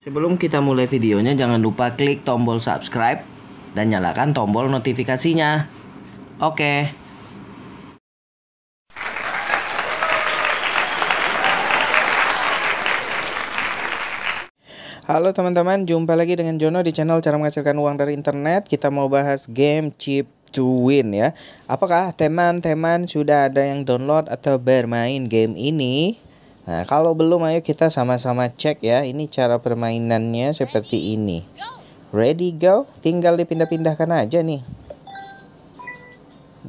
Sebelum kita mulai videonya jangan lupa klik tombol subscribe dan nyalakan tombol notifikasinya. Oke. Halo teman-teman, jumpa lagi dengan Jono di channel Cara Menghasilkan Uang dari Internet. Kita mau bahas game chip to win ya. Apakah teman-teman sudah ada yang download atau bermain game ini? Nah, kalau belum ayo kita sama-sama cek ya. Ini cara permainannya seperti ini. Ready go, tinggal dipindah-pindahkan aja nih.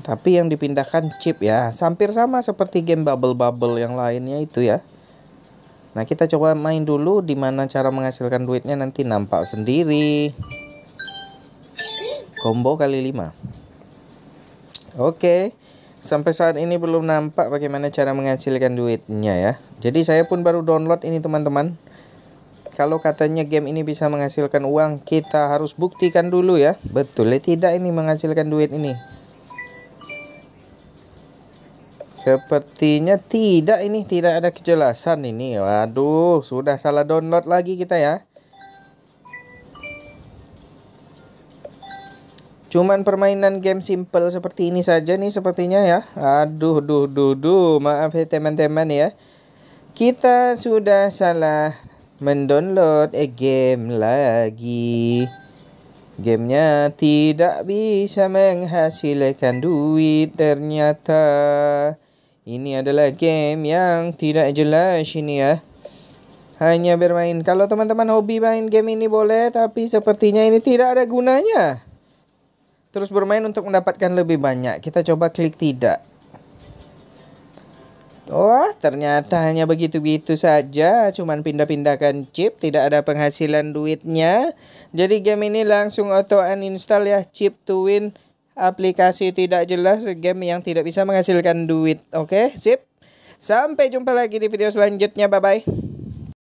Tapi yang dipindahkan chip ya, hampir sama seperti game bubble-bubble yang lainnya itu ya. Nah, kita coba main dulu di mana cara menghasilkan duitnya nanti nampak sendiri. Combo kali 5. Oke. Okay sampai saat ini belum nampak bagaimana cara menghasilkan duitnya ya. Jadi saya pun baru download ini teman-teman. Kalau katanya game ini bisa menghasilkan uang, kita harus buktikan dulu ya. Betul ya tidak ini menghasilkan duit ini. Sepertinya tidak ini tidak ada kejelasan ini. Waduh, sudah salah download lagi kita ya. Cuman permainan game simple seperti ini saja nih sepertinya ya. Aduh, duh, duh, duh. Maaf ya teman-teman ya. Kita sudah salah mendownload e game lagi. Gamenya tidak bisa menghasilkan duit ternyata. Ini adalah game yang tidak jelas ini ya hanya bermain. Kalau teman-teman hobi main game ini boleh, tapi sepertinya ini tidak ada gunanya. Terus bermain untuk mendapatkan lebih banyak. Kita coba klik tidak. Wah, ternyata hanya begitu-begitu saja, cuman pindah-pindahkan chip, tidak ada penghasilan duitnya. Jadi game ini langsung auto uninstall ya, chip to win aplikasi tidak jelas, game yang tidak bisa menghasilkan duit. Oke, okay, sip. Sampai jumpa lagi di video selanjutnya, bye-bye.